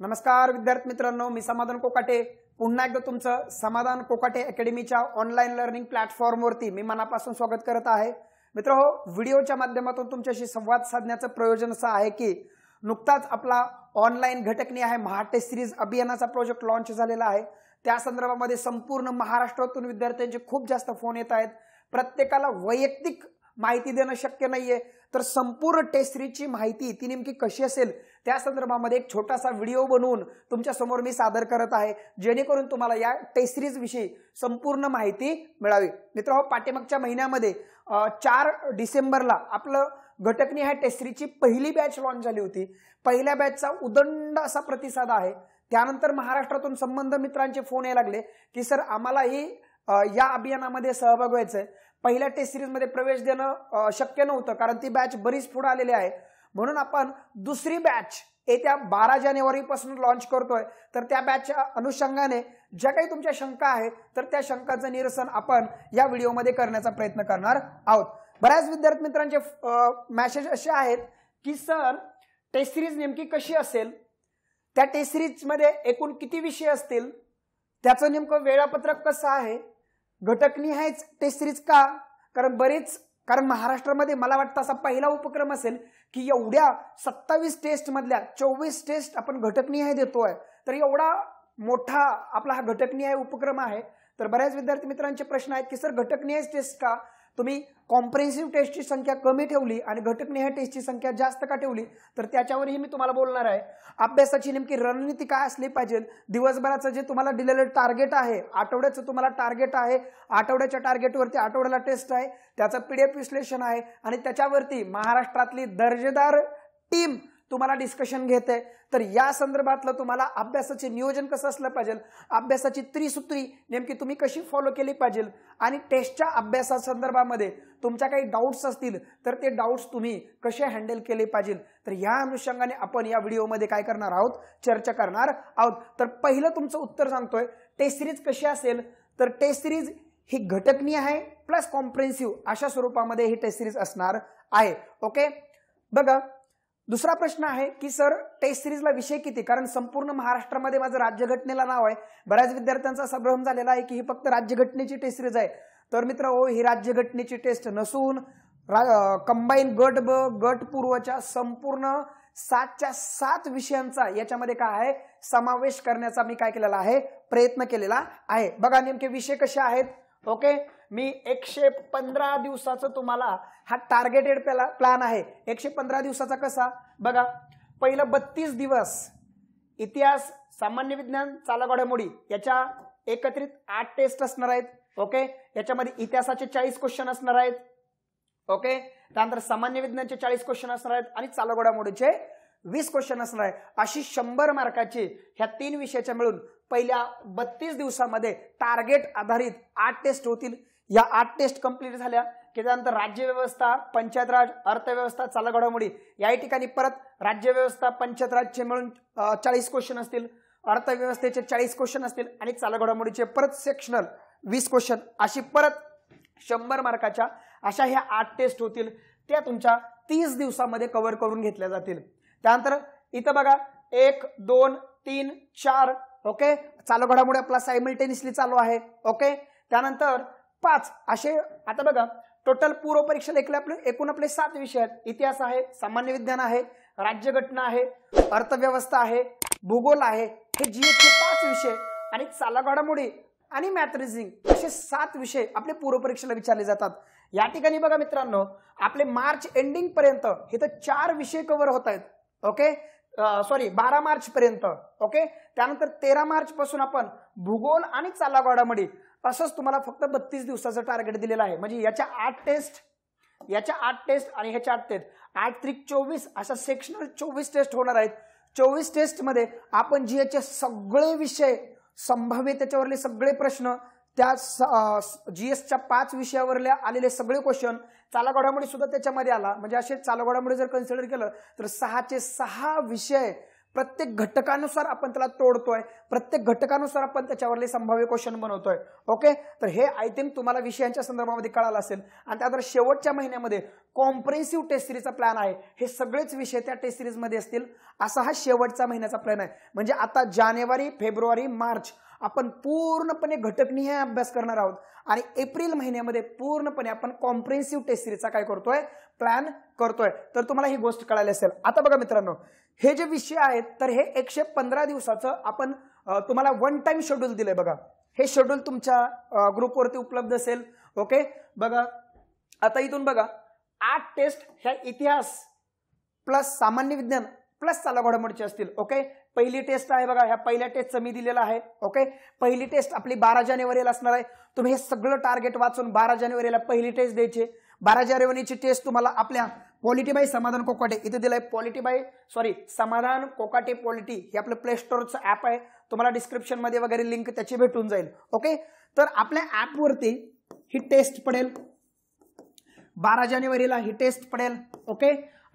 नमस्कार विद्यार्थी मित्रांनो मी समाधान कोकाटे पुन्हा एकदा तुमचं समाधान कोकाटे अकॅडमीच्या ऑनलाईन लर्निंग प्लॅटफॉर्मवरती मी मनापासून स्वागत करत आहे मित्र हो व्हिडिओच्या माध्यमातून तुमच्याशी संवाद साधण्याचं प्रयोजन असं आहे की नुकताच आपला ऑनलाईन घटकनी आहे महाटे सिरीज अभियानाचा प्रोजेक्ट लॉन्च झालेला आहे त्या संदर्भामध्ये संपूर्ण महाराष्ट्रातून विद्यार्थ्यांचे खूप जास्त फोन येत आहेत प्रत्येकाला वैयक्तिक माहिती देणं शक्य नाहीये तर संपूर्ण टेस्ट सिरीजची माहिती ती नेमकी कशी असेल त्या संदर्भामध्ये एक छोटासा व्हिडिओ बनवून तुमच्यासमोर मी सादर करत आहे जेणेकरून तुम्हाला या टेस्ट सिरीजविषयी संपूर्ण माहिती मिळावी मित्र हो पाठीमागच्या महिन्यामध्ये चार डिसेंबरला आपलं घटकनी ह्या टेस्ट सिरीजची पहिली बॅच लॉन्च झाली होती पहिल्या बॅचचा उदंड असा प्रतिसाद आहे त्यानंतर महाराष्ट्रातून संबंध मित्रांचे फोन यायला लागले की सर आम्हालाही या अभियानामध्ये सहभाग व्हायचं आहे पहिल्या टेस्ट सिरीजमध्ये प्रवेश देणं शक्य नव्हतं कारण ती बॅच बरीच पुढे आलेली आहे म्हणून आपण दुसरी बॅच येत्या बारा जानेवारीपासून लॉन्च करतोय तर त्या बॅचच्या अनुषंगाने ज्या काही तुमच्या शंका आहेत तर त्या शंकाचं निरसन आपण या व्हिडिओमध्ये करण्याचा प्रयत्न करणार आहोत बऱ्याच विद्यार्थी मित्रांचे मॅसेज असे आहेत की सर टेस्ट सिरीज नेमकी कशी असेल त्या टेस्ट सिरीजमध्ये एकूण किती विषय असतील त्याचं नेमकं वेळापत्रक कसं आहे घटकनी आहेच टेस्ट सिरीज का कारण बरीच कारण महाराष्ट्रामध्ये मला वाटतं असा पहिला उपक्रम असेल की एवढ्या सत्तावीस मधल्या चोवीस टेस्ट आपण घटकनिहाय देतोय तर एवढा मोठा आपला हा घटकनिहाय उपक्रम आहे तर बऱ्याच विद्यार्थी मित्रांचे प्रश्न आहेत की सर घटकनिहाय टेस्ट का तुम्ही कॉम्प्रेन्सिव्ह टेस्टची संख्या कमी ठेवली आणि ह्या टेस्टची संख्या जास्त का ठेवली तर त्याच्यावरही मी तुम्हाला बोलणार आहे अभ्यासाची नेमकी रणनीती काय असली पाहिजे दिवसभराचं जे तुम्हाला दिलेलं टार्गेट आहे आठवड्याचं तुम्हाला टार्गेट आहे आठवड्याच्या टार्गेटवरती आठवड्याला टेस्ट आहे त्याचं पीडीएफ विश्लेषण आहे आणि त्याच्यावरती महाराष्ट्रातली दर्जेदार टीम तुम्हाला डिस्कशन घेते तर या संदर्भातलं तुम्हाला अभ्यासाचे नियोजन कसं असलं पाहिजे अभ्यासाची त्रिसूत्री नेमकी तुम्ही कशी फॉलो केली पाहिजे आणि टेस्टच्या अभ्यासा संदर्भामध्ये तुमच्या काही डाऊट्स असतील तर ते डाऊट्स तुम्ही कसे हँडल केले पाहिजे तर या अनुषंगाने आपण या व्हिडिओमध्ये काय करणार आहोत चर्चा करणार आहोत तर पहिलं तुमचं उत्तर सांगतोय टेस्ट सिरीज कशी असेल तर टेस्ट सिरीज ही घटकनीय आहे प्लस कॉम्प्रेन्सिव्ह अशा स्वरूपामध्ये ही टेस्ट सिरीज असणार आहे ओके बघा दुसरा प्रश्न आहे की सर टेस्ट सिरीजला विषय किती कारण संपूर्ण महाराष्ट्रामध्ये माझं राज्यघटनेला नाव आहे बऱ्याच विद्यार्थ्यांचा असा भ्रम झालेला आहे की ही फक्त राज्यघटनेची टेस्ट सिरीज आहे तर मित्र हो ही राज्यघटनेची टेस्ट नसून कंबाईन गट ब गट पूर्वच्या संपूर्ण सातच्या सात विषयांचा याच्यामध्ये काय आहे समावेश करण्याचा मी काय केलेला आहे प्रयत्न केलेला आहे बघा नेमके विषय कसे आहेत ओके मी एकशे पंधरा दिवसाचं तुम्हाला हा टार्गेटेड प्लॅन आहे एकशे पंधरा दिवसाचा कसा बघा पहिलं बत्तीस दिवस इतिहास सामान्य विज्ञान घडामोडी याच्या एकत्रित आठ टेस्ट असणार आहेत ओके याच्यामध्ये इतिहासाचे चाळीस क्वेश्चन असणार आहेत ओके त्यानंतर सामान्य विज्ञानचे चाळीस क्वेश्चन असणार आहेत आणि चालू वीस क्वेश्चन असणार आहे अशी शंभर मार्काची ह्या तीन विषयाच्या मिळून पहिल्या बत्तीस दिवसामध्ये टार्गेट आधारित आठ टेस्ट होतील या आठ टेस्ट कंप्लीट झाल्या की त्यानंतर राज्यव्यवस्था पंचायत राज अर्थव्यवस्था चालू घडामोडी याही ठिकाणी परत राज्यव्यवस्था पंचायत राजचे मिळून चाळीस क्वेश्चन असतील अर्थव्यवस्थेचे चाळीस क्वेश्चन असतील आणि चालू घडामोडीचे परत सेक्शनल वीस क्वेश्चन अशी परत शंभर मार्काच्या अशा ह्या आठ टेस्ट होतील त्या तुमच्या तीस दिवसामध्ये कव्हर करून घेतल्या जातील त्यानंतर इथं बघा एक दोन तीन चार ओके चालू घडामोडी आपला सायमल्टेनियसली चालू आहे ओके त्यानंतर पाच असे आता बघा टोटल पूर्व परीक्षा लेखले आपले एकूण आपले सात विषय आहेत इतिहास आहे सामान्य विज्ञान आहे राज्यघटना आहे अर्थव्यवस्था आहे भूगोल आहे हे जीएसचे पाच विषय आणि चालाघडामोडी आणि मॅथ असे सात विषय आपले पूर्वपरीक्षेला विचारले जातात या ठिकाणी बघा मित्रांनो आपले मार्च एंडिंग पर्यंत हे तर चार विषय कव्हर होत आहेत ओके सॉरी बारा मार्च पर्यंत ओके त्यानंतर तेरा मार्च पासून आपण भूगोल आणि चालाघाडामुळे असंच तुम्हाला फक्त बत्तीस दिवसाचं टार्गेट दिलेलं आहे म्हणजे याच्या आठ टेस्ट याच्या आठ टेस्ट आणि ह्याच्या आठ टेस्ट आठ त्रिक चोवीस अशा सेक्शनल चोवीस टेस्ट होणार आहेत चोवीस टेस्टमध्ये आपण जी याचे सगळे विषय संभाव्य त्याच्यावरले सगळे प्रश्न त्या जीएसच्या पाच विषयावर आलेले सगळे क्वेश्चन चाला सुद्धा त्याच्यामध्ये आला म्हणजे असे चालू जर कन्सिडर केलं तर सहाचे सहा विषय प्रत्येक घटकानुसार आपण त्याला तोडतोय प्रत्येक घटकानुसार आपण त्याच्यावरले संभाव्य क्वेश्चन बनवतोय ओके तर हे आय थिंक तुम्हाला विषयांच्या संदर्भामध्ये कळालं असेल आणि त्यानंतर शेवटच्या महिन्यामध्ये कॉम्प्रेन्सिव्ह टेस्ट सिरीजचा प्लॅन आहे हे सगळेच विषय त्या टेस्ट सिरीजमध्ये असतील असा हा शेवटचा महिन्याचा प्लॅन आहे म्हणजे आता जानेवारी फेब्रुवारी मार्च आपण पूर्णपणे घटकनीय अभ्यास करणार आहोत आणि एप्रिल महिन्यामध्ये पूर्णपणे आपण कॉम्प्रेन्सिव्ह टेस्ट सिरीजचा काय करतोय प्लॅन करतोय तर तुम्हाला ही गोष्ट कळाली असेल आता बघा मित्रांनो हे जे विषय आहेत तर हे एकशे पंधरा दिवसाचं आपण तुम्हाला वन टाइम शेड्यूल दिलंय बघा हे शेड्यूल तुमच्या ग्रुपवरती उपलब्ध असेल ओके बघा आता इथून बघा आठ टेस्ट ह्या इतिहास प्लस सामान्य विज्ञान प्लस चाला घडामोडीचे असतील ओके पहिली टेस्ट आहे बघा ह्या पहिल्या टेस्टचं मी दिलेला आहे ओके पहिली टेस्ट आपली बारा जानेवारीला असणार आहे तुम्ही हे सगळं टार्गेट वाचून बारा जानेवारीला पहिली टेस्ट द्यायची बारा जानेवारीची टेस्ट तुम्हाला आपल्या बाय समाधान कोकाटे इथे दिलंय बाय सॉरी समाधान कोकाटे पॉलिटी हे आपलं प्ले स्टोअरचं ॲप आहे तुम्हाला डिस्क्रिप्शनमध्ये वगैरे लिंक त्याची भेटून जाईल ओके तर आपल्या ऍपवरती ही टेस्ट पडेल बारा जानेवारीला ही टेस्ट पडेल ओके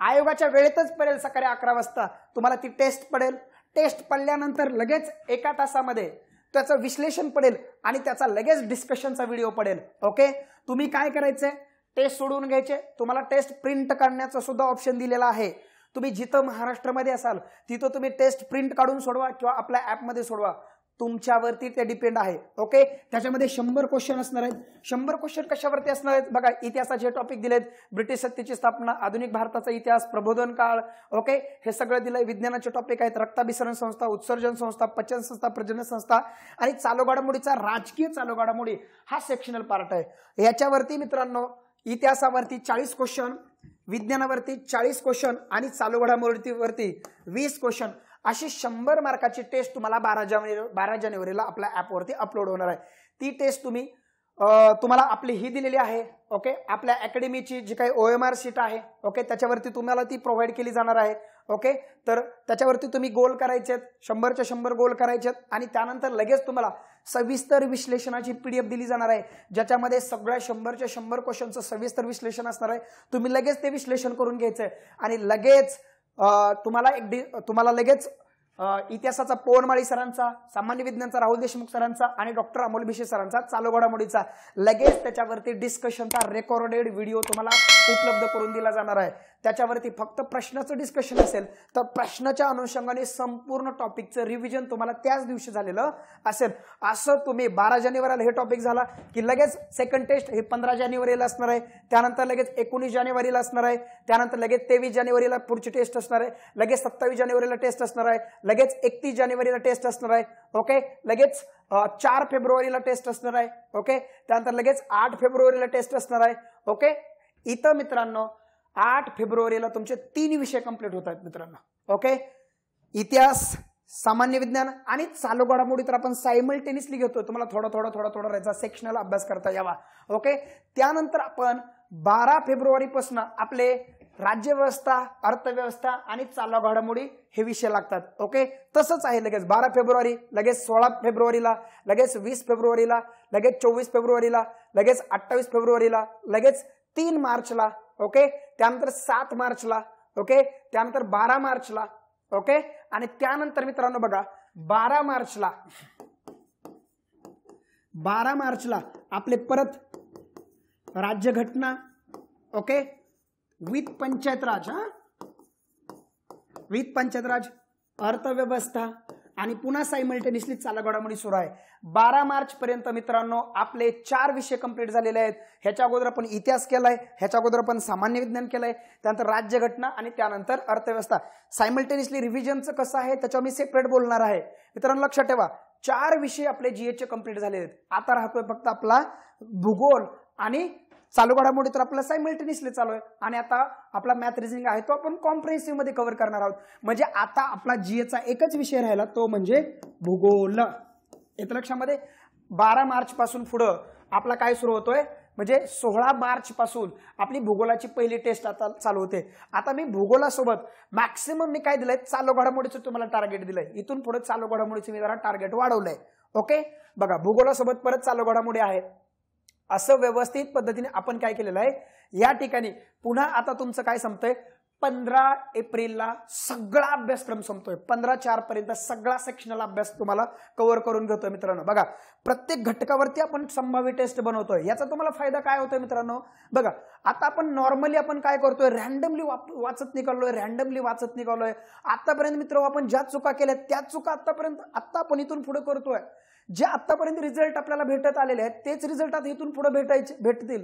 आयोगाच्या वेळेतच पडेल सकाळी अकरा वाजता तुम्हाला ती टेस्ट पडेल टेस्ट पडल्यानंतर लगेच एका तासामध्ये त्याचं विश्लेषण पडेल आणि त्याचा लगेच डिस्कशनचा व्हिडिओ पडेल ओके तुम्ही काय करायचंय टेस्ट सोडवून घ्यायचे तुम्हाला टेस्ट प्रिंट काढण्याचं सुद्धा ऑप्शन दिलेला आहे तुम्ही जिथं महाराष्ट्रामध्ये असाल तिथं तुम्ही टेस्ट प्रिंट काढून सोडवा किंवा आपल्या ॲपमध्ये सोडवा तुमच्यावरती ते डिपेंड आहे ओके त्याच्यामध्ये शंभर क्वेश्चन असणार आहेत शंभर क्वेश्चन कशावरती असणार आहेत बघा इतिहासाचे टॉपिक दिलेत ब्रिटिश सत्तेची स्थापना आधुनिक भारताचा इतिहास प्रबोधन काळ ओके हे सगळं दिलंय विज्ञानाचे टॉपिक आहेत रक्ताभिसरण संस्था उत्सर्जन संस्था पचन संस्था प्रजनन संस्था आणि चालू घडामोडीचा राजकीय चालू घडामोडी हा सेक्शनल पार्ट आहे याच्यावरती मित्रांनो इतिहासावरती चाळीस क्वेश्चन विज्ञानावरती चाळीस क्वेश्चन आणि चालू घडामोडीवरती वीस क्वेश्चन अशी शंभर मार्काची टेस्ट तुम्हाला बारा जानेवारी बारा जानेवारीला आपल्या ॲपवरती अपलोड होणार आहे ती टेस्ट तुम्ही तुम्हाला आपली ही दिलेली आहे ओके आपल्या अकॅडमीची जी काही ओ एम आर सीट आहे ओके त्याच्यावरती तुम्हाला ती प्रोव्हाइड केली जाणार आहे ओके तर त्याच्यावरती तुम्ही गोल करायचेत शंभरच्या शंभर गोल करायचेत आणि त्यानंतर लगेच तुम्हाला सविस्तर विश्लेषणाची पीडीएफ दिली जाणार आहे ज्याच्यामध्ये सगळ्या शंभरच्या शंभर क्वेश्चनचं सविस्तर विश्लेषण असणार आहे तुम्ही लगेच ते विश्लेषण करून घ्यायचं आणि लगेच तुम्हाला एक तुम्हाला लगेच इतिहासाचा पोवनमाळी सरांचा सामान्य विज्ञानचा राहुल देशमुख सरांचा आणि डॉक्टर अमोल भिशे सरांचा चालू घडामोडीचा लगेच त्याच्यावरती डिस्कशनचा रेकॉर्डेड व्हिडिओ तुम्हाला उपलब्ध करून दिला जाणार आहे त्याच्यावरती फक्त प्रश्नाचं डिस्कशन असेल तर प्रश्नाच्या अनुषंगाने संपूर्ण टॉपिकचं रिव्हिजन तुम्हाला त्याच दिवशी झालेलं असेल असं तुम्ही बारा जानेवारीला हे टॉपिक झाला की लगेच सेकंड टेस्ट हे पंधरा जानेवारीला असणार आहे त्यानंतर लगेच एकोणीस जानेवारीला असणार आहे त्यानंतर लगेच तेवीस जानेवारीला पुढची टेस्ट असणार आहे लगेच सत्तावीस जानेवारीला टेस्ट असणार आहे लगेच एकतीस जानेवारीला टेस्ट असणार आहे ओके लगेच चार फेब्रुवारीला टेस्ट असणार आहे ओके त्यानंतर लगेच आठ फेब्रुवारीला टेस्ट असणार आहे ओके इथं मित्रांनो आठ फेब्रुवारीला तुमचे तीन विषय कंप्लीट होत आहेत मित्रांनो ओके इतिहास सामान्य विज्ञान आणि चालू घडामोडी तर आपण सायमल्टेनियसली घेतो तुम्हाला थोडा थोडा थोडा थोडा राहायचा सेक्शनल अभ्यास करता यावा ओके त्यानंतर आपण बारा फेब्रुवारीपासून आपले राज्यव्यवस्था अर्थव्यवस्था आणि चालू घडामोडी हे विषय लागतात ओके तसंच आहे लगेच बारा फेब्रुवारी लगेच सोळा फेब्रुवारीला लगेच वीस फेब्रुवारीला लगेच चोवीस फेब्रुवारीला लगेच अठ्ठावीस फेब्रुवारीला लगेच तीन मार्चला ओके त्यानंतर सात मार्चला ओके त्यानंतर बारा मार्चला ओके आणि त्यानंतर मित्रांनो बघा बारा मार्चला बारा मार्चला आपले परत राज्यघटना ओके विथ पंचायत राज हा विथ पंचायत राज अर्थव्यवस्था आणि पुन्हा सायमल्टेनियसली चाला घडामोडी सुरू आहे बारा मार्च पर्यंत मित्रांनो आपले चार विषय कंप्लीट झालेले आहेत ह्याच्या अगोदर आपण इतिहास केलाय ह्याच्या अगोदर आपण सामान्य विज्ञान केलंय त्यानंतर राज्यघटना आणि त्यानंतर अर्थव्यवस्था सायमल्टेनियसली रिव्हिजनचं कसं आहे त्याच्यावर मी सेपरेट बोलणार आहे मित्रांनो लक्षात ठेवा चार विषय आपले जीएचे कंप्लीट झाले आहेत आता राहतोय फक्त आपला भूगोल आणि चालू घडामोडी तर आपला सायमल्टेनियसली चालू आहे आणि आता आपला मॅथ रिझनिंग आहे तो आपण कॉम्प्रेन्सिव्ह मध्ये कव्हर करणार आहोत म्हणजे आता आपला जीएचा एकच विषय राहिला तो म्हणजे भूगोल येत लक्षामध्ये बारा मार्च पासून पुढं आपला काय सुरू होतोय म्हणजे सोळा मार्च पासून आपली भूगोलाची पहिली टेस्ट आता चालू होते आता मी भूगोलासोबत मॅक्सिमम मी काय दिलंय चालू घडामोडीचं तुम्हाला टार्गेट दिलंय इथून पुढे चालू घडामोडीचं मी जरा टार्गेट वाढवलंय ओके बघा भूगोलासोबत परत चालू घडामोडी आहे असं व्यवस्थित पद्धतीने आपण काय केलेलं आहे या ठिकाणी पुन्हा आता तुमचं काय संपतंय पंधरा एप्रिलला सगळा अभ्यासक्रम संपतोय पंधरा चार पर्यंत सगळा सेक्शनल अभ्यास तुम्हाला कव्हर करून घेतोय मित्रांनो बघा प्रत्येक घटकावरती आपण संभाव्य टेस्ट बनवतोय याचा तुम्हाला फायदा काय होतोय मित्रांनो बघा आता आपण नॉर्मली आपण काय करतोय रॅन्डमली वाचत निघालोय रॅन्डमली वाचत निघालोय आतापर्यंत मित्र आपण ज्या चुका केल्या त्या चुका आतापर्यंत आता आपण इथून पुढे करतोय जे आत्तापर्यंत रिझल्ट आपल्याला भेटत आलेले आहेत तेच रिझल्ट आता इथून पुढे भेटायचे भेटतील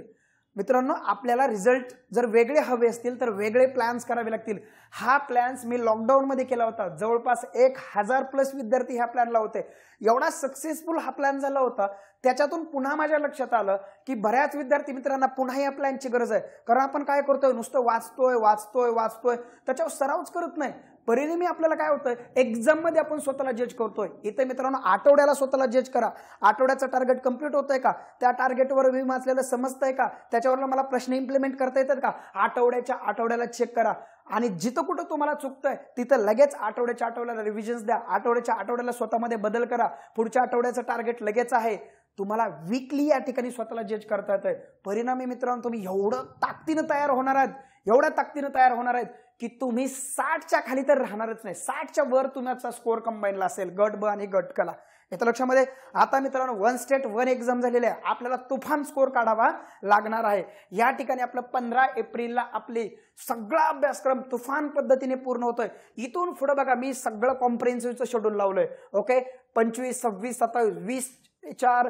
मित्रांनो आपल्याला रिझल्ट जर वेगळे हवे असतील तर वेगळे प्लॅन्स करावे लागतील हा प्लॅन्स मी लॉकडाऊनमध्ये केला होता जवळपास एक हजार प्लस विद्यार्थी ह्या प्लॅनला होते एवढा सक्सेसफुल हा प्लॅन झाला होता त्याच्यातून पुन्हा माझ्या लक्षात आलं की बऱ्याच विद्यार्थी मित्रांना पुन्हा या प्लॅनची गरज आहे कारण आपण काय करतोय नुसतं वाचतोय वाचतोय वाचतोय त्याच्यावर सरावच करत नाही परिणामी आपल्याला काय होतं एक्झाममध्ये आपण स्वतःला जज करतोय इथे मित्रांनो आठवड्याला स्वतःला जज करा आठवड्याचं टार्गेट कम्प्लीट आहे का त्या टार्गेटवर मी वाचलेलं समजतंय का त्याच्यावर मला प्रश्न इम्प्लिमेंट करता येतात का आठवड्याच्या आठवड्याला चेक करा आणि जिथं कुठं तुम्हाला चुकतंय तिथं लगेच आठवड्याच्या आठवड्याला रिव्हिजन्स द्या आठवड्याच्या आठवड्याला स्वतःमध्ये बदल करा पुढच्या आठवड्याचं टार्गेट लगेच आहे तुम्हाला वीकली या ठिकाणी स्वतःला जज करता येत आहे परिणामी मित्रांनो तुम्ही एवढं ताकदीनं तयार होणार आहात एवढ्या ताकदीनं तयार होणार आहेत की तुम्ही साठच्या खाली तर राहणारच नाही साठच्या वर तुमचा स्कोअर कंबाईनला असेल गट ब आणि गट कला येतं लक्षामध्ये आता मित्रांनो वन स्टेट वन एक्झाम झालेली आहे आपल्याला तुफान स्कोअर काढावा लागणार आहे या ठिकाणी आपलं पंधरा एप्रिलला आपली सगळा अभ्यासक्रम तुफान पद्धतीने पूर्ण होतोय इथून पुढे बघा मी सगळं कॉम्प्रिहेन्सिव्हचं शेड्यूल लावलंय ओके पंचवीस सव्वीस सत्तावीस वीस चार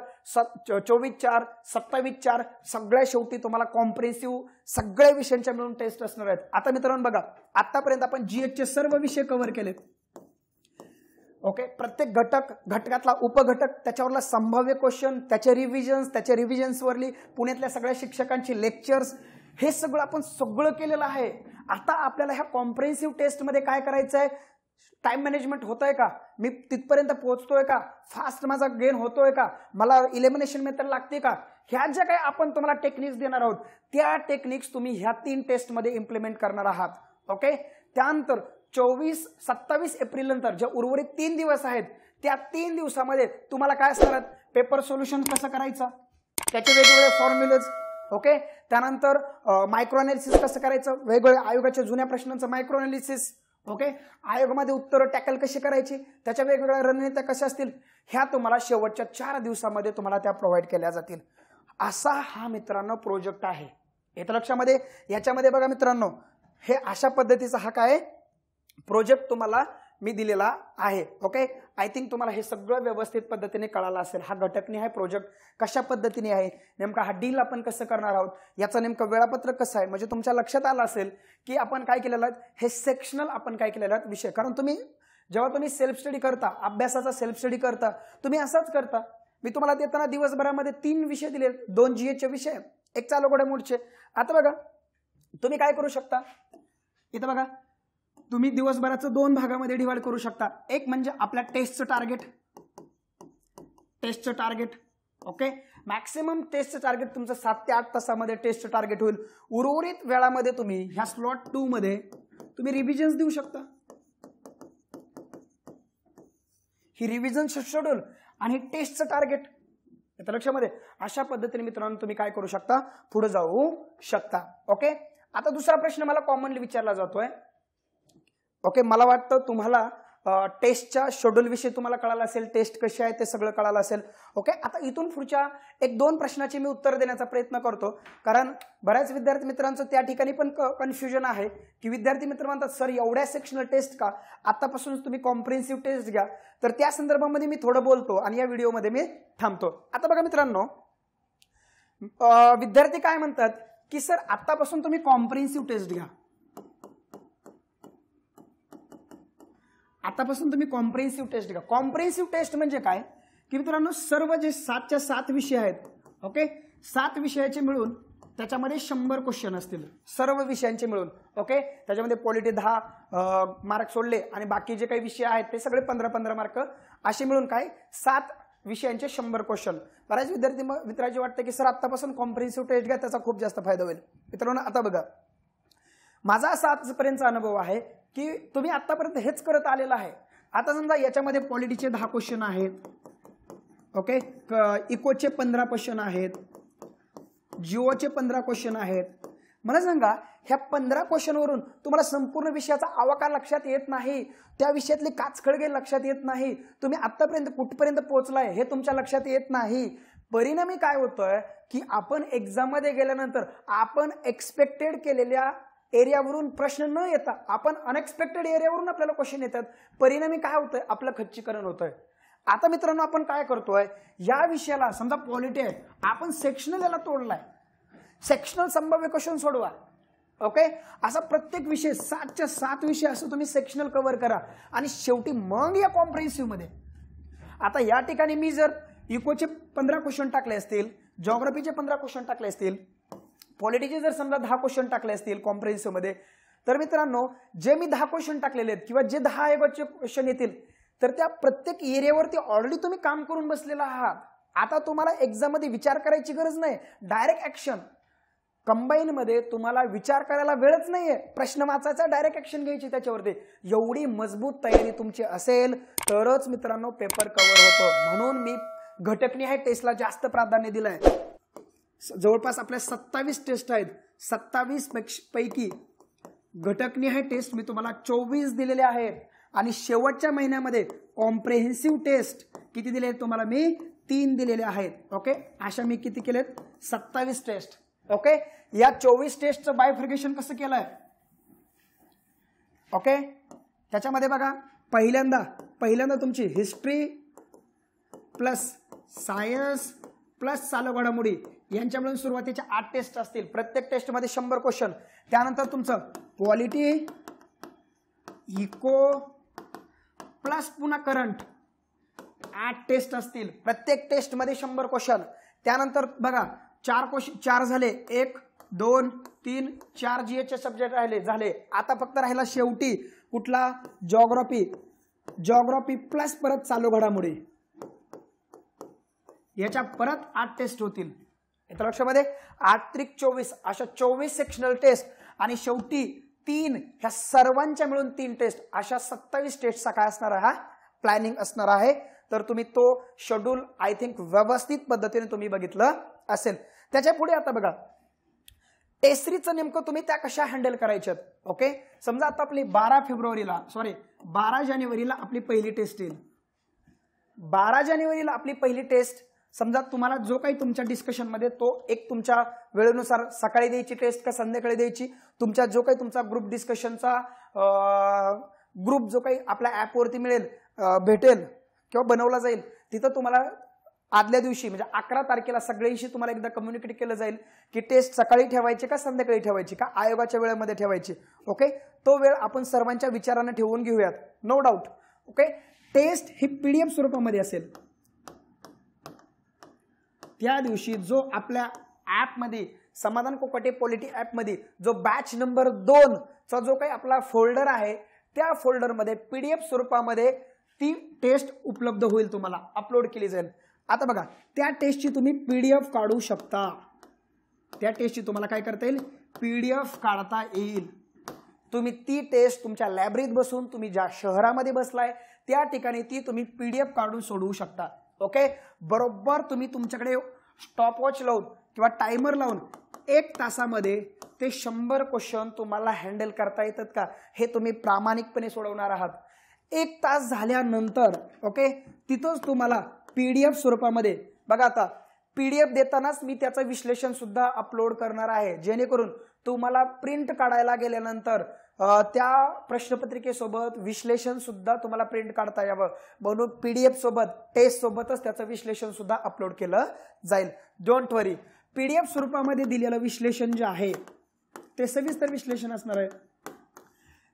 चोवीस चार सत्तावीस चार सगळ्या शेवटी तुम्हाला कॉम्प्रेसिव्ह सगळ्या विषयांच्या मिळून टेस्ट असणार आहेत आता मित्रांनो बघा आतापर्यंत आपण चे सर्व विषय कव्हर केलेत ओके प्रत्येक घटक घटकातला उपघटक त्याच्यावरला संभाव्य क्वेश्चन त्याचे रिव्हिजन्स त्याच्या रिव्हिजन्सवरली पुण्यातल्या सगळ्या शिक्षकांची लेक्चर्स हे सगळं आपण सगळं केलेलं आहे आता आपल्याला ह्या कॉम्प्रेन्सिव्ह टेस्टमध्ये काय करायचं आहे टाइम मॅनेजमेंट आहे का मी तिथपर्यंत पोहोचतोय का फास्ट माझा गेन होतोय का मला इलेमिनेशन मेथड लागते का ह्या ज्या काही आपण तुम्हाला टेक्निक्स देणार आहोत त्या टेक्निक्स तुम्ही ह्या तीन टेस्टमध्ये इम्प्लिमेंट करणार आहात ओके त्यानंतर चोवीस सत्तावीस एप्रिल नंतर जे उर्वरित तीन दिवस आहेत त्या तीन दिवसामध्ये तुम्हाला काय असणार पेपर सोल्युशन कसं करायचं त्याचे वेगवेगळे फॉर्म्युलेज ओके त्यानंतर मायक्रोअनालिसिस कसं करायचं वेगवेगळ्या आयोगाच्या जुन्या प्रश्नांचं मायक्रोअनालिसिस ओके आयोगामध्ये उत्तरं टॅकल कशी करायची त्याच्या वेगवेगळ्या रणनीत्या कशा असतील ह्या तुम्हाला शेवटच्या चार दिवसामध्ये तुम्हाला त्या प्रोव्हाइड केल्या जातील असा हा मित्रांनो प्रोजेक्ट आहे येतं लक्षामध्ये याच्यामध्ये बघा मित्रांनो हे अशा पद्धतीचा हा काय प्रोजेक्ट तुम्हाला मी दिलेला आहे ओके आय थिंक तुम्हाला हे सगळं व्यवस्थित पद्धतीने कळालं असेल हा घटकने आहे प्रोजेक्ट कशा पद्धतीने आहे नेमका हा डील आपण कसं करणार आहोत याचं नेमकं वेळापत्रक कसं आहे म्हणजे तुमच्या लक्षात आलं असेल की आपण काय केलेलं आहेत हे सेक्शनल आपण काय केलेलं आहेत विषय कारण तुम्ही जेव्हा तुम्ही सेल्फ स्टडी करता अभ्यासाचा सेल्फ स्टडी करता तुम्ही असाच करता मी तुम्हाला देताना दिवसभरामध्ये तीन विषय दिले दोन जी एचे विषय एक चालू मोडचे आता बघा तुम्ही काय करू शकता इथं बघा तुम्ही दिवसभराचं दोन भागामध्ये डिवाइड करू शकता एक म्हणजे आपल्या टेस्टचं टार्गेट टेस्टचं टार्गेट ओके मॅक्सिमम टेस्टचं टार्गेट तुमचं सात ते आठ तासामध्ये टेस्टचं टार्गेट होईल उर्वरित वेळामध्ये तुम्ही ह्या स्लॉट टू मध्ये तुम्ही रिव्हिजन्स देऊ शकता ही रिव्हिजन शेड्यूल आणि टेस्टचं टार्गेट येतं लक्षामध्ये अशा पद्धतीने मित्रांनो तुम्ही काय करू शकता पुढे जाऊ शकता ओके आता दुसरा प्रश्न मला कॉमनली विचारला जातोय ओके मला वाटतं तुम्हाला टेस्टच्या शेड्यूलविषयी तुम्हाला कळालं असेल टेस्ट कशी आहे ते सगळं कळालं असेल ओके आता इथून पुढच्या एक दोन प्रश्नाचे मी उत्तर देण्याचा प्रयत्न करतो कारण बऱ्याच विद्यार्थी मित्रांचं त्या ठिकाणी पण कन्फ्युजन आहे की विद्यार्थी मित्र म्हणतात सर एवढ्या सेक्शनल टेस्ट का आतापासून तुम्ही कॉम्प्रिहेन्सिव्ह टेस्ट घ्या तर त्या संदर्भामध्ये मी थोडं बोलतो आणि या व्हिडिओमध्ये मी थांबतो आता बघा मित्रांनो विद्यार्थी काय म्हणतात की सर आतापासून तुम्ही कॉम्प्रिहेन्सिव्ह टेस्ट घ्या आतापासून तुम्ही कॉम्प्रेन्सिव्ह टेस्ट घ्या कॉम्प्रेन्सिव्ह टेस्ट म्हणजे काय की मित्रांनो सर्व जे सातच्या सात विषय आहेत ओके सात विषयाचे मिळून त्याच्यामध्ये शंभर क्वेश्चन असतील सर्व विषयांचे मिळून ओके त्याच्यामध्ये पॉलिटी दहा मार्क सोडले आणि बाकी जे काही विषय आहेत ते सगळे पंधरा पंधरा मार्क असे मिळून काय सात विषयांचे शंभर क्वेश्चन बऱ्याच विद्यार्थी मित्राची वाटतं की सर आतापासून कॉम्प्रेन्सिव्ह टेस्ट घ्या त्याचा खूप जास्त फायदा होईल मित्रांनो आता बघा माझा असा आजपर्यंतचा अनुभव आहे की तुम्ही आतापर्यंत हेच करत आलेलं आहे आता समजा याच्यामध्ये पॉलिटीचे दहा क्वेश्चन आहेत ओके इकोचे पंधरा क्वेश्चन आहेत जिओचे पंधरा क्वेश्चन आहेत मला सांगा ह्या पंधरा क्वेश्चनवरून तुम्हाला संपूर्ण विषयाचा आवाका लक्षात येत नाही त्या विषयातली काचखळगे लक्षात येत नाही तुम्ही आतापर्यंत कुठपर्यंत पोहोचलाय हे तुमच्या लक्षात येत नाही परिणामी काय होतोय की आपण एक्झाममध्ये गेल्यानंतर आपण एक्सपेक्टेड केलेल्या एरियावरून प्रश्न न येता आपण अनएक्सपेक्टेड एरियावरून आपल्याला क्वेश्चन येतात परिणामी काय होतंय आपलं खच्चीकरण होतंय आता मित्रांनो आपण काय करतोय या विषयाला समजा पॉलिटी आहे आपण सेक्शनल याला तोडलाय सेक्शनल संभाव्य क्वेश्चन सोडवा ओके असा प्रत्येक विषय सातच्या सात विषय असं तुम्ही सेक्शनल कव्हर करा आणि शेवटी मग या मध्ये आता या ठिकाणी मी जर इकोचे पंधरा क्वेश्चन टाकले असतील जॉग्रफीचे पंधरा क्वेश्चन टाकले असतील क्वालिटीचे जर समजा दहा क्वेश्चन टाकले असतील कॉम्प्रेन्सिव्हमध्ये तर मित्रांनो जे मी दहा क्वेश्चन टाकलेले आहेत किंवा जे दहा आयोगाचे क्वेश्चन येतील तर त्या प्रत्येक एरियावरती ऑलरेडी तुम्ही काम करून बसलेला आहात आता तुम्हाला एक्झाममध्ये विचार करायची गरज नाही डायरेक्ट ॲक्शन कंबाईनमध्ये तुम्हाला विचार करायला वेळच नाहीये प्रश्न वाचायचा डायरेक्ट ॲक्शन घ्यायची त्याच्यावरती एवढी मजबूत तयारी तुमची असेल तरच मित्रांनो पेपर कव्हर होतो म्हणून मी घटकनी आहे टेस्टला जास्त प्राधान्य दिलं आहे जवळपास आपल्या सत्तावीस टेस्ट आहेत सत्तावीस पैकी घटकनिहाय टेस्ट मी तुम्हाला चोवीस दिलेले आहेत आणि शेवटच्या महिन्यामध्ये कॉम्प्रेहेन्सिव्ह टेस्ट किती दिले तुम्हाला मी तीन दिलेले आहेत ओके अशा मी किती केलेत सत्तावीस टेस्ट ओके या चोवीस टेस्टचं बायफ्रिकेशन कसं केलंय ओके त्याच्यामध्ये बघा पहिल्यांदा पहिल्यांदा तुमची हिस्ट्री प्लस सायन्स प्लस चालू घडामोडी यांच्या सुरुवातीचे आठ टेस्ट असतील प्रत्येक टेस्टमध्ये शंभर क्वेश्चन त्यानंतर तुमचं क्वालिटी इको प्लस पुन्हा करंट आठ टेस्ट असतील प्रत्येक टेस्टमध्ये शंभर क्वेश्चन त्यानंतर बघा चार क्वेश्चन चार झाले एक दोन तीन चार जी एचे सब्जेक्ट राहिले झाले आता फक्त राहिला शेवटी कुठला जॉग्रॉफी जॉग्रॉफी प्लस परत चालू घडामोडी याच्या परत आठ टेस्ट होतील येतं लक्षामध्ये आठ त्रिक चोवीस अशा चोवीस सेक्शनल टेस्ट आणि शेवटी तीन ह्या सर्वांच्या मिळून तीन टेस्ट अशा सत्तावीस टेस्टचा काय असणार हा प्लॅनिंग असणार आहे तर तुम्ही तो शेड्यूल आय थिंक व्यवस्थित पद्धतीने तुम्ही बघितलं असेल त्याच्या पुढे आता बघा टेसरीचं नेमकं तुम्ही त्या कशा हँडल करायच्यात ओके समजा आता आपली बारा फेब्रुवारीला सॉरी बारा जानेवारीला आपली पहिली टेस्ट येईल बारा जानेवारीला आपली पहिली टेस्ट समजा तुम्हाला जो काही तुमच्या डिस्कशनमध्ये तो एक तुमच्या वेळेनुसार सकाळी द्यायची टेस्ट का संध्याकाळी द्यायची तुमच्या जो काही तुमचा ग्रुप डिस्कशनचा ग्रुप जो काही आपल्या ॲपवरती मिळेल भेटेल किंवा बनवला जाईल तिथं तुम्हाला आदल्या दिवशी म्हणजे अकरा तारखेला सगळ्यांशी तुम्हाला एकदा कम्युनिकेट केलं जाईल की टेस्ट सकाळी ठेवायची का संध्याकाळी ठेवायची का आयोगाच्या वेळेमध्ये ठेवायची ओके तो वेळ आपण सर्वांच्या विचारानं ठेवून घेऊयात नो डाऊट ओके टेस्ट ही पीडीएफ स्वरूपामध्ये असेल त्या दिवशी जो आपल्या ॲपमध्ये समाधान कोकटे पॉलिटी ॲपमध्ये जो बॅच नंबर दोनचा जो काही आपला फोल्डर आहे त्या फोल्डरमध्ये पी डी एफ स्वरूपामध्ये ती टेस्ट उपलब्ध होईल तुम्हाला अपलोड केली जाईल आता बघा त्या टेस्टची तुम्ही पी डी एफ काढू शकता त्या टेस्टची तुम्हाला काय करता येईल पी डी एफ काढता येईल तुम्ही ती टेस्ट तुमच्या लायब्ररीत बसून तुम्ही ज्या शहरामध्ये बसलाय त्या ठिकाणी ती तुम्ही पी डी एफ काढून सोडवू शकता ओके बरोबर तुम्ही तुमच्याकडे स्टॉपवॉच लावून किंवा टायमर लावून एक तासामध्ये ते शंभर क्वेश्चन तुम्हाला हँडल करता येतात का हे तुम्ही प्रामाणिकपणे सोडवणार आहात एक तास झाल्यानंतर ओके तिथंच तुम्हाला पी डी एफ स्वरूपामध्ये बघा आता पी डी एफ देतानाच मी त्याचं विश्लेषण सुद्धा अपलोड करणार आहे जेणेकरून तुम्हाला प्रिंट काढायला गेल्यानंतर त्या प्रश्नपत्रिकेसोबत विश्लेषण सुद्धा तुम्हाला प्रिंट काढता यावं म्हणून पीडीएफ सोबत टेस्ट सोबतच त्याचं विश्लेषण सुद्धा अपलोड केलं जाईल डोंट वरी पीडीएफ स्वरूपामध्ये दिलेलं विश्लेषण जे आहे ते सविस्तर विश्लेषण असणार आहे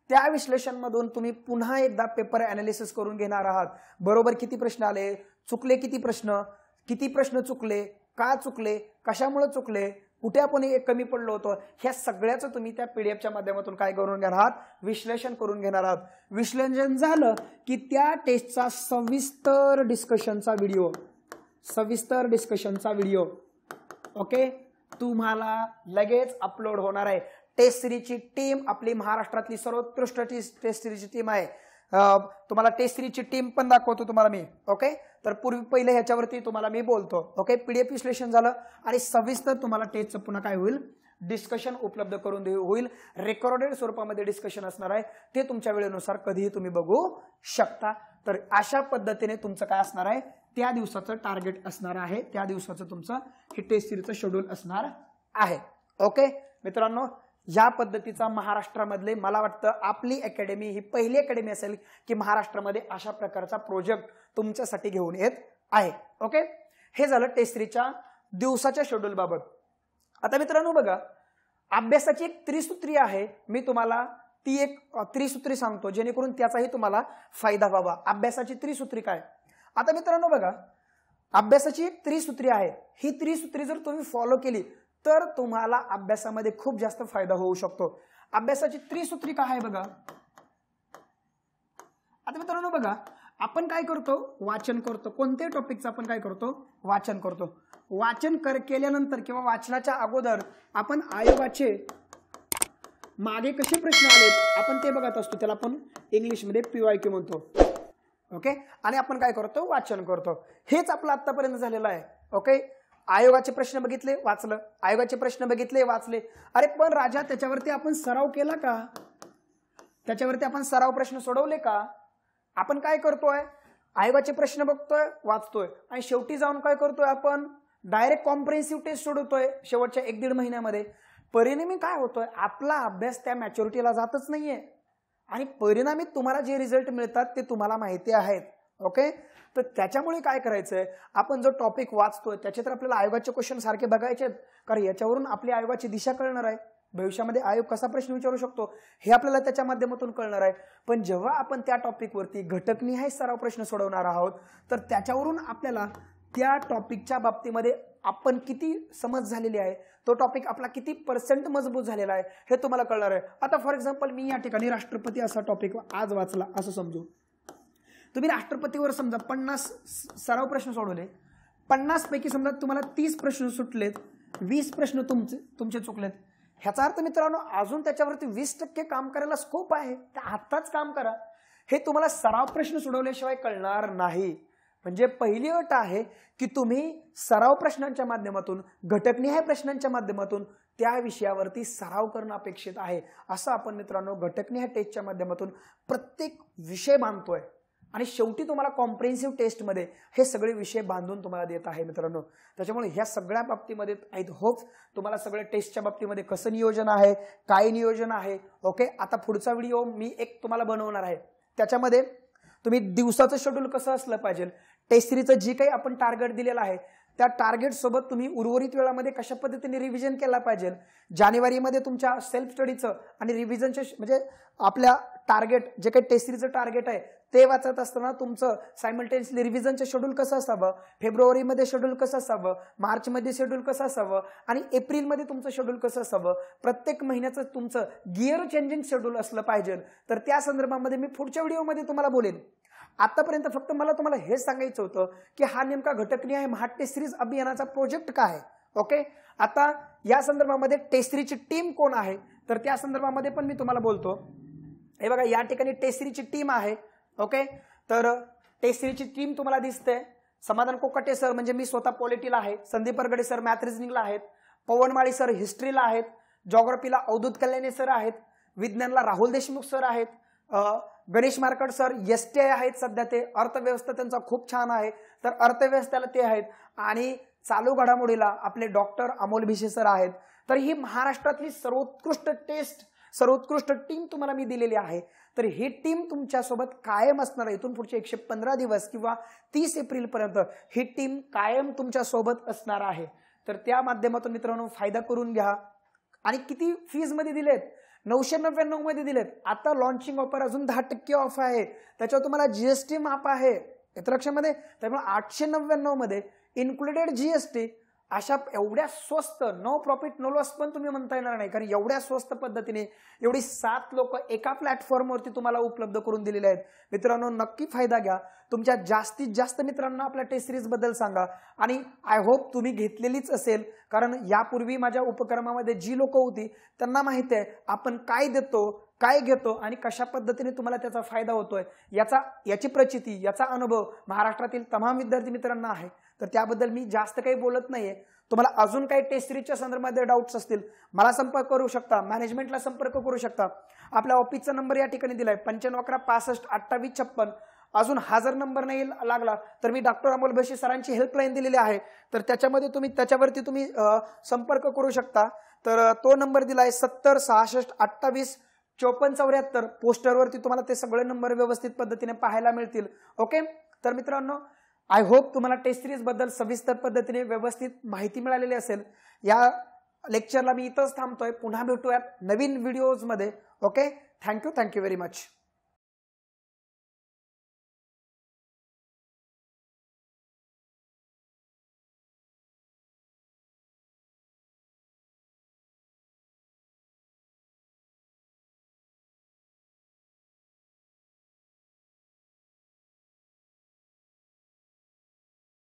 त्या विश्लेषणमधून तुम्ही पुन्हा एकदा पेपर अनालिसिस करून घेणार आहात बरोबर किती प्रश्न आले चुकले किती प्रश्न किती प्रश्न चुकले का चुकले कशामुळे चुकले कुठे आपण एक कमी पडलो होतो ह्या सगळ्याचं तुम्ही त्या पीडीएफच्या माध्यमातून काय करून घेणार आहात विश्लेषण करून घेणार आहात विश्लेषण झालं की त्या टेस्टचा सविस्तर डिस्कशनचा व्हिडिओ सविस्तर डिस्कशनचा व्हिडिओ ओके तुम्हाला लगेच अपलोड होणार आहे टेस्ट सिरीजची टीम आपली महाराष्ट्रातली सर्वोत्कृष्ट टेस्ट सिरीजची टीम आहे तुम्हाला टेस्ट सिरीजची टीम पण दाखवतो तुम्हाला मी ओके तर पूर्वी पहिले ह्याच्यावरती तुम्हाला मी बोलतो ओके पीडीएफ विश्लेषण झालं आणि सविस्तर तुम्हाला टेस्टचं पुन्हा काय होईल डिस्कशन उपलब्ध करून देऊ होईल रेकॉर्डेड स्वरूपामध्ये डिस्कशन असणार आहे ते तुमच्या वेळेनुसार कधीही तुम्ही बघू शकता तर अशा पद्धतीने तुमचं काय असणार आहे त्या दिवसाचं टार्गेट असणार आहे त्या दिवसाचं तुमचं हे टेस्ट सिरीजचं शेड्यूल असणार आहे ओके मित्रांनो या पद्धतीचा महाराष्ट्रामधले मला वाटतं आपली अकॅडमी ही पहिली अकॅडमी असेल की महाराष्ट्रामध्ये अशा प्रकारचा प्रोजेक्ट तुमच्यासाठी घेऊन येत आहे ओके हे झालं टेस्ट्रीच्या दिवसाच्या शेड्यूलबाबत आता मित्रांनो बघा अभ्यासाची एक त्रिसूत्री आहे मी तुम्हाला ती एक त्रिसूत्री सांगतो जेणेकरून त्याचाही तुम्हाला फायदा व्हावा अभ्यासाची त्रिसूत्री काय आता मित्रांनो बघा अभ्यासाची एक त्रिसूत्री आहे ही त्रिसूत्री जर तुम्ही फॉलो केली तर तुम्हाला अभ्यासामध्ये खूप जास्त फायदा होऊ शकतो अभ्यासाची त्रिसूत्री काय आहे बघा आता मित्रांनो बघा आपण काय करतो वाचन करतो कोणत्याही टॉपिकचं आपण काय करतो वाचन करतो वाचन कर केल्यानंतर किंवा वाचनाच्या अगोदर आपण आयोगाचे मागे कसे प्रश्न आलेत आपण ते बघत असतो त्याला आपण इंग्लिशमध्ये पीवाय क्यू म्हणतो ओके आणि आपण काय करतो वाचन करतो हेच आपलं आत्तापर्यंत झालेलं आहे ओके आयोगाचे प्रश्न बघितले वाचलं आयोगाचे प्रश्न बघितले वाचले अरे पण राजा त्याच्यावरती आपण सराव केला का त्याच्यावरती आपण सराव प्रश्न सोडवले का आपण काय करतोय आयोगाचे प्रश्न बघतोय वाचतोय आणि शेवटी जाऊन काय करतोय आपण डायरेक्ट कॉम्प्रेन्सिव्ह टेस्ट सोडवतोय शेवटच्या एक दीड महिन्यामध्ये परिणामी काय होतोय आपला अभ्यास त्या मॅच्युरिटीला जातच नाहीये आणि परिणामी तुम्हाला जे रिझल्ट मिळतात ते तुम्हाला माहिती आहेत ओके तर त्याच्यामुळे काय करायचंय आपण जो टॉपिक वाचतोय त्याचे तर आपल्याला आयोगाचे क्वेश्चन सारखे बघायचे कारण याच्यावरून आपली आयोगाची दिशा कळणार आहे भविष्यामध्ये आयोग कसा प्रश्न विचारू शकतो हे आपल्याला त्याच्या माध्यमातून कळणार आहे पण जेव्हा आपण त्या टॉपिकवरती घटकनिहाय सराव प्रश्न सोडवणार आहोत तर त्याच्यावरून आपल्याला त्या टॉपिकच्या बाबतीमध्ये आपण किती समज झालेली आहे तो टॉपिक आपला किती पर्सेंट मजबूत झालेला आहे हे तुम्हाला कळणार आहे आता फॉर एक्झाम्पल मी या ठिकाणी राष्ट्रपती असा टॉपिक आज वाचला असं समजू तुम्ही राष्ट्रपतीवर समजा पन्नास सराव प्रश्न सोडवले पैकी समजा तुम्हाला तीस प्रश्न सुटलेत वीस प्रश्न तुमचे तुमचे चुकलेत ह्याचा अर्थ मित्रांनो अजून त्याच्यावरती वीस टक्के काम करायला स्कोप आहे तर आत्ताच काम करा हे तुम्हाला सराव प्रश्न सोडवल्याशिवाय कळणार नाही म्हणजे पहिली अट आहे की तुम्ही सराव प्रश्नांच्या माध्यमातून घटकनिहाय प्रश्नांच्या माध्यमातून त्या विषयावरती सराव करणं अपेक्षित आहे असं आपण मित्रांनो घटकनिहाय टेस्टच्या माध्यमातून प्रत्येक विषय मानतोय आणि शेवटी तुम्हाला कॉम्प्रेन्सिव्ह टेस्टमध्ये हे सगळे विषय बांधून तुम्हाला देत आहे मित्रांनो त्याच्यामुळे ह्या सगळ्या बाबतीमध्ये आय होप तुम्हाला सगळं टेस्टच्या बाबतीमध्ये कसं नियोजन आहे काय नियोजन आहे ओके आता पुढचा व्हिडिओ मी एक तुम्हाला बनवणार आहे त्याच्यामध्ये तुम्ही दिवसाचं शेड्यूल कसं असलं पाहिजे टेस्ट सिरीजचं जी काही आपण टार्गेट दिलेलं आहे त्या टार्गेट सोबत तुम्ही उर्वरित वेळामध्ये कशा पद्धतीने रिव्हिजन केला पाहिजे जानेवारीमध्ये तुमच्या सेल्फ स्टडीचं आणि रिव्हिजनचे म्हणजे आपल्या टार्गेट जे काही टेस्ट टार्गेट आहे ते वाचत असताना तुमचं सायमल्टेनियसली रिव्हिजनचं शेड्यूल कसं असावं फेब्रुवारीमध्ये शेड्यूल कसं असावं मार्चमध्ये शेड्यूल कसं असावं आणि एप्रिलमध्ये तुमचं शेड्यूल कसं असावं प्रत्येक महिन्याचं तुमचं गिअर चेंजिंग शेड्यूल असलं पाहिजे तर त्या संदर्भामध्ये मी पुढच्या व्हिडिओमध्ये तुम्हाला बोलेन आतापर्यंत फक्त मला तुम्हाला हेच सांगायचं होतं की हा नेमका घटकनी आहे महाटे सिरीज अभियानाचा प्रोजेक्ट काय आहे ओके आता या संदर्भामध्ये टेस्ट्रीची टीम कोण आहे तर त्या संदर्भामध्ये पण मी तुम्हाला बोलतो हे बघा या ठिकाणी टेस्ट्रीची टीम आहे ओके तर टेस्ट सिरीजची टीम तुम्हाला दिसते समाधान कोकटे सर म्हणजे मी स्वतः पॉलिटीला आहे संदीप परगडे सर मॅथ रिजनिंगला आहेत पवनमाळी सर हिस्ट्रीला आहेत जॉग्रफीला अवधूत कल्याणी सर आहेत विज्ञानला राहुल देशमुख सर आहेत Ganesh Markad sir S T I आहेत सध्या ते अर्थव्यवस्था त्यांचा खूप छान आहे तर अर्थव्यवस्थेला ते आहेत आणि चालू घडामोडीला आपले डॉक्टर अमोल भिशे सर आहेत तर ही महाराष्ट्रातली सर्वोत्कृष्ट टेस्ट सर्वोत्कृष्ट टीम तुम्हाला मी दिलेली आहे तर ही टीम तुमच्यासोबत कायम असणार आहे इथून पुढचे एकशे पंधरा दिवस किंवा तीस पर्यंत ही टीम कायम तुमच्यासोबत असणार आहे तर त्या माध्यमातून मित्रांनो फायदा करून घ्या आणि किती फीजमध्ये दिलेत नऊशे नव्याण्णव मध्ये दिलेत आता लॉन्चिंग ऑफर अजून दहा टक्के ऑफ आहे त्याच्यावर तुम्हाला जीएसटी माप आहे मित्रक्षामध्ये त्यामुळे आठशे नव्याण्णव मध्ये इन्क्लुडेड जीएसटी अशा एवढ्या स्वस्त नो प्रॉफिट नो लॉस पण तुम्ही म्हणता येणार नाही कारण एवढ्या स्वस्त पद्धतीने एवढी सात लोक एका प्लॅटफॉर्मवरती तुम्हाला उपलब्ध करून दिलेले आहेत मित्रांनो नक्की फायदा घ्या तुमच्या जास्तीत जास्त मित्रांना आपल्या टेस्ट बद्दल सांगा आणि आय होप तुम्ही घेतलेलीच असेल कारण यापूर्वी माझ्या उपक्रमामध्ये जी लोक होती त्यांना माहिती आहे आपण काय देतो काय घेतो आणि कशा पद्धतीने तुम्हाला त्याचा फायदा होतोय याचा याची प्रचिती याचा अनुभव महाराष्ट्रातील तमाम विद्यार्थी मित्रांना आहे तर त्याबद्दल मी जास्त काही बोलत नाहीये तुम्हाला अजून काही टेस्ट सिरीजच्या संदर्भामध्ये डाऊट्स असतील मला संपर्क करू शकता मॅनेजमेंटला संपर्क करू शकता आपल्या ऑफिसचा नंबर या ठिकाणी दिलाय पंच्याण्णव अकरा पासष्ट अठ्ठावीस छप्पन अजून हा जर नंबर नाही लागला तर मी डॉक्टर अमोल भशी सरांची हेल्पलाईन दिलेली आहे तर त्याच्यामध्ये तुम्ही त्याच्यावरती तुम्ही संपर्क करू शकता तर तो नंबर दिला आहे सत्तर सहासष्ट अठ्ठावीस चोपन्न चौऱ्याहत्तर पोस्टरवरती तुम्हाला ते सगळे नंबर व्यवस्थित पद्धतीने पाहायला मिळतील ओके तर मित्रांनो आय होप तुम्हाला टेस्ट सिरीजबद्दल सविस्तर पद्धतीने व्यवस्थित माहिती मिळालेली असेल या लेक्चरला मी इथंच थांबतोय पुन्हा भेटूयात नवीन व्हिडिओजमध्ये okay thank you thank you very much